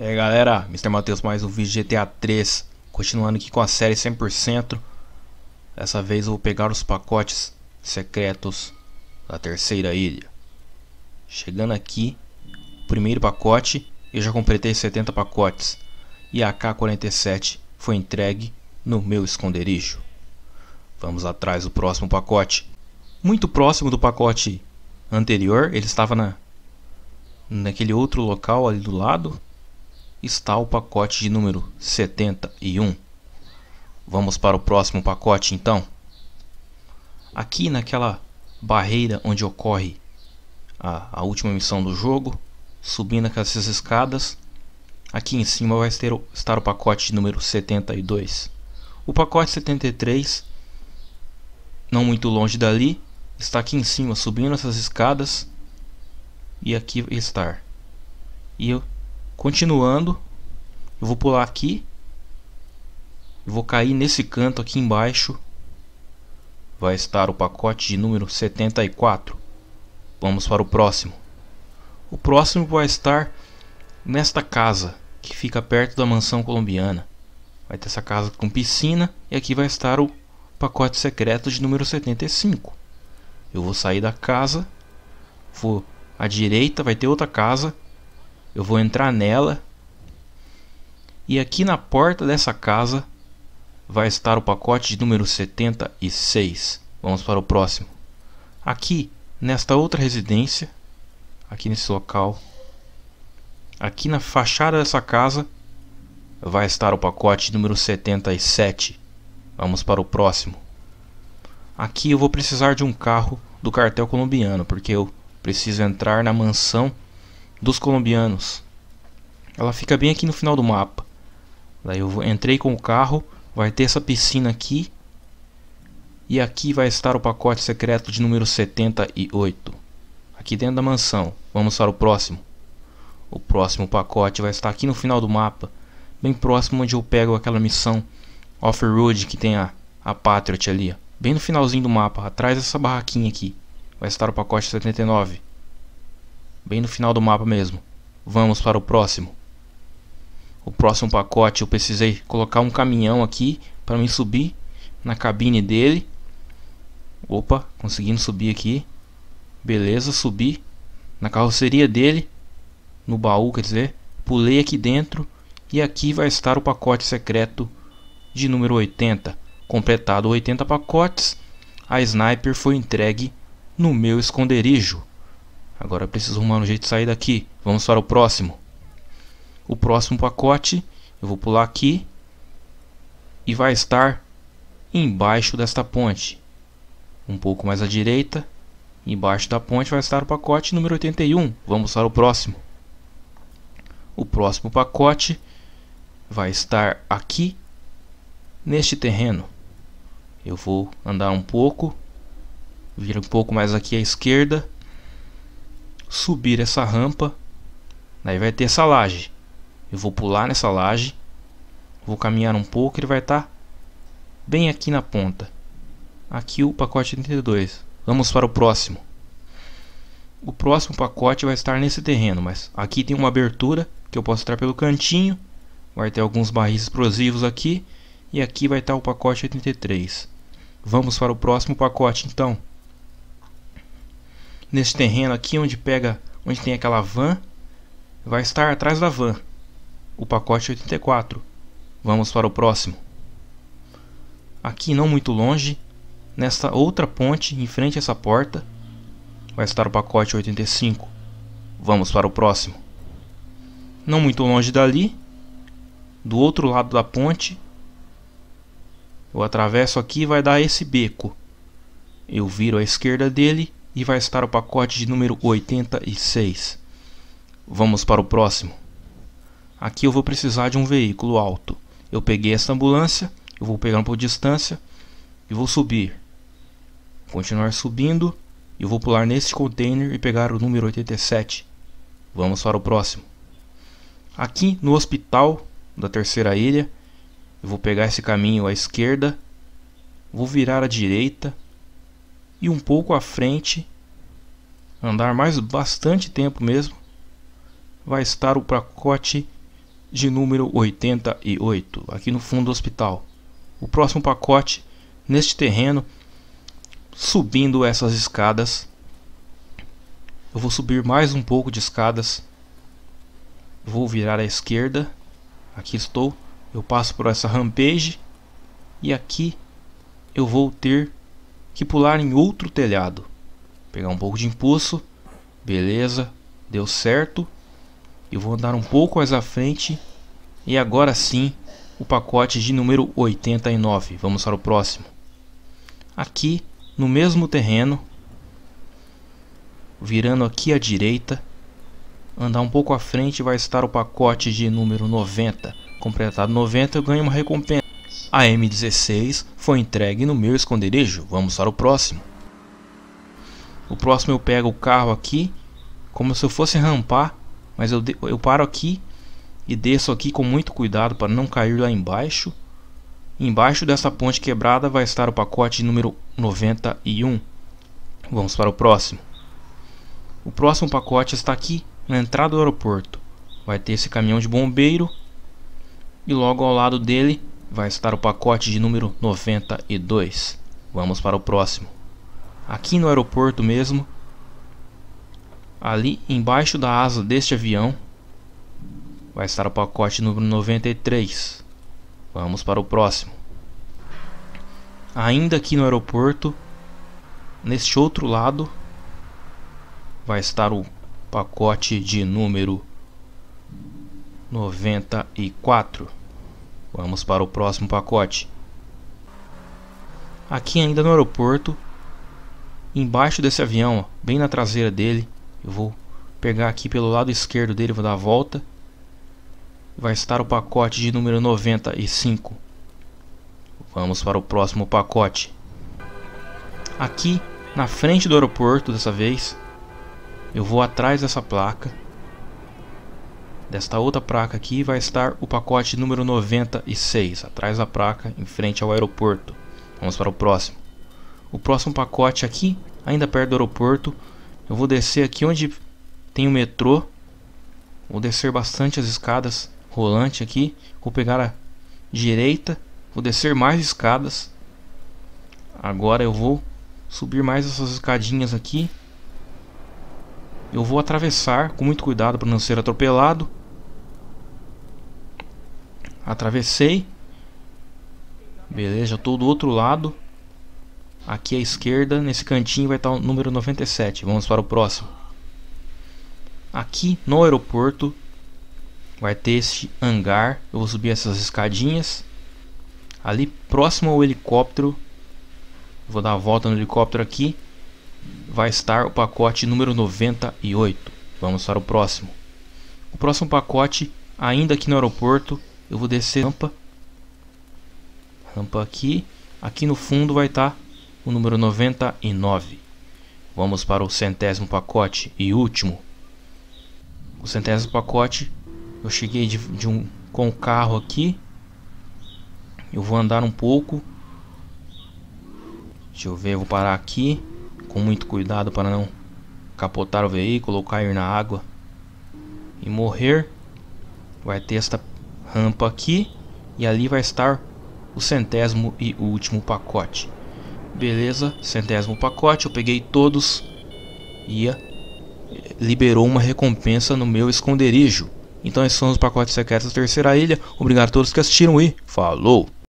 E aí galera, Mr. Matheus mais um vídeo GTA 3 Continuando aqui com a série 100% Dessa vez eu vou pegar os pacotes secretos da terceira ilha Chegando aqui, primeiro pacote Eu já completei 70 pacotes E a K-47 foi entregue no meu esconderijo Vamos atrás do próximo pacote Muito próximo do pacote anterior Ele estava na, naquele outro local ali do lado está o pacote de número 71. Vamos para o próximo pacote então. Aqui naquela barreira onde ocorre a, a última missão do jogo, subindo aquelas escadas, aqui em cima vai ter, estar o pacote de número 72. O pacote 73, não muito longe dali, está aqui em cima, subindo essas escadas e aqui estar. E eu Continuando, eu vou pular aqui. Vou cair nesse canto aqui embaixo. Vai estar o pacote de número 74. Vamos para o próximo. O próximo vai estar nesta casa que fica perto da mansão colombiana. Vai ter essa casa com piscina e aqui vai estar o pacote secreto de número 75. Eu vou sair da casa, vou à direita, vai ter outra casa eu vou entrar nela. E aqui na porta dessa casa vai estar o pacote de número 76. Vamos para o próximo. Aqui, nesta outra residência, aqui nesse local, aqui na fachada dessa casa, vai estar o pacote de número 77. Vamos para o próximo. Aqui eu vou precisar de um carro do cartel colombiano, porque eu preciso entrar na mansão dos colombianos. Ela fica bem aqui no final do mapa. Daí eu entrei com o carro, vai ter essa piscina aqui. E aqui vai estar o pacote secreto de número 78. Aqui dentro da mansão. Vamos para o próximo. O próximo pacote vai estar aqui no final do mapa. Bem próximo onde eu pego aquela missão off-road que tem a, a Patriot ali. Bem no finalzinho do mapa, atrás dessa barraquinha aqui. Vai estar o pacote 79 bem no final do mapa mesmo. Vamos para o próximo. O próximo pacote eu precisei colocar um caminhão aqui para me subir na cabine dele. Opa, conseguindo subir aqui. Beleza, subi na carroceria dele, no baú, quer dizer. Pulei aqui dentro e aqui vai estar o pacote secreto de número 80. Completado 80 pacotes, a sniper foi entregue no meu esconderijo. Agora preciso arrumar um jeito de sair daqui. Vamos para o próximo. O próximo pacote, eu vou pular aqui e vai estar embaixo desta ponte. Um pouco mais à direita, embaixo da ponte vai estar o pacote número 81. Vamos para o próximo. O próximo pacote vai estar aqui neste terreno. Eu vou andar um pouco, Vira um pouco mais aqui à esquerda subir essa rampa. Daí vai ter essa laje. Eu vou pular nessa laje. Vou caminhar um pouco, ele vai estar tá bem aqui na ponta. Aqui o pacote 32. Vamos para o próximo. O próximo pacote vai estar nesse terreno, mas aqui tem uma abertura que eu posso entrar pelo cantinho. Vai ter alguns barris explosivos aqui e aqui vai estar tá o pacote 83. Vamos para o próximo pacote então nesse terreno aqui onde pega, onde tem aquela van, vai estar atrás da van. O pacote 84. Vamos para o próximo. Aqui não muito longe, nesta outra ponte em frente a essa porta, vai estar o pacote 85. Vamos para o próximo. Não muito longe dali, do outro lado da ponte, eu atravesso aqui e vai dar esse beco. Eu viro à esquerda dele e vai estar o pacote de número 86. Vamos para o próximo. Aqui eu vou precisar de um veículo alto. Eu peguei essa ambulância, eu vou pouco por distância e vou subir. Continuar subindo, eu vou pular nesse container e pegar o número 87. Vamos para o próximo. Aqui no hospital da terceira ilha, eu vou pegar esse caminho à esquerda, vou virar à direita e um pouco à frente, andar mais bastante tempo mesmo, vai estar o pacote de número 88, aqui no fundo do hospital. O próximo pacote neste terreno, subindo essas escadas. Eu vou subir mais um pouco de escadas. Vou virar à esquerda. Aqui estou. Eu passo por essa rampage e aqui eu vou ter que pular em outro telhado. Pegar um pouco de impulso, beleza, deu certo. Eu vou andar um pouco mais à frente e agora sim o pacote de número 89. Vamos para o próximo. Aqui no mesmo terreno, virando aqui à direita, andar um pouco à frente vai estar o pacote de número 90. Completado 90 eu ganho uma recompensa. A M16 foi entregue no meu esconderijo. Vamos para o próximo. O próximo eu pego o carro aqui, como se eu fosse rampar, mas eu, eu paro aqui e desço aqui com muito cuidado para não cair lá embaixo. Embaixo dessa ponte quebrada vai estar o pacote número 91. Vamos para o próximo. O próximo pacote está aqui, na entrada do aeroporto. Vai ter esse caminhão de bombeiro e logo ao lado dele vai estar o pacote de número 92. Vamos para o próximo. Aqui no aeroporto mesmo, ali embaixo da asa deste avião, vai estar o pacote número 93. Vamos para o próximo. Ainda aqui no aeroporto, neste outro lado, vai estar o pacote de número 94. Vamos para o próximo pacote. Aqui ainda no aeroporto, embaixo desse avião, ó, bem na traseira dele, eu vou pegar aqui pelo lado esquerdo dele, vou dar a volta. Vai estar o pacote de número 95. Vamos para o próximo pacote. Aqui na frente do aeroporto dessa vez, eu vou atrás dessa placa desta outra placa aqui vai estar o pacote número 96, atrás da placa, em frente ao aeroporto. Vamos para o próximo. O próximo pacote aqui, ainda perto do aeroporto, eu vou descer aqui onde tem o metrô. Vou descer bastante as escadas rolante aqui. Vou pegar a direita, vou descer mais escadas. Agora eu vou subir mais essas escadinhas aqui. Eu vou atravessar com muito cuidado para não ser atropelado. Atravessei. Beleza, estou do outro lado. Aqui à esquerda, nesse cantinho vai estar o número 97. Vamos para o próximo. Aqui no aeroporto vai ter este hangar. Eu vou subir essas escadinhas. Ali próximo ao helicóptero, vou dar a volta no helicóptero aqui. Vai estar o pacote número 98. Vamos para o próximo. O próximo pacote, ainda aqui no aeroporto, eu vou descer rampa. Rampa aqui. Aqui no fundo vai estar tá o número 99. Vamos para o centésimo pacote e último. O centésimo pacote. Eu cheguei de, de um, com o carro aqui. Eu vou andar um pouco. Deixa eu ver, eu vou parar aqui. Com muito cuidado para não capotar o veículo ou cair na água e morrer. Vai ter esta rampa aqui e ali vai estar o centésimo e último pacote. Beleza, centésimo pacote, eu peguei todos e liberou uma recompensa no meu esconderijo. Então esses são os pacotes secretos da terceira ilha. Obrigado a todos que assistiram e falou!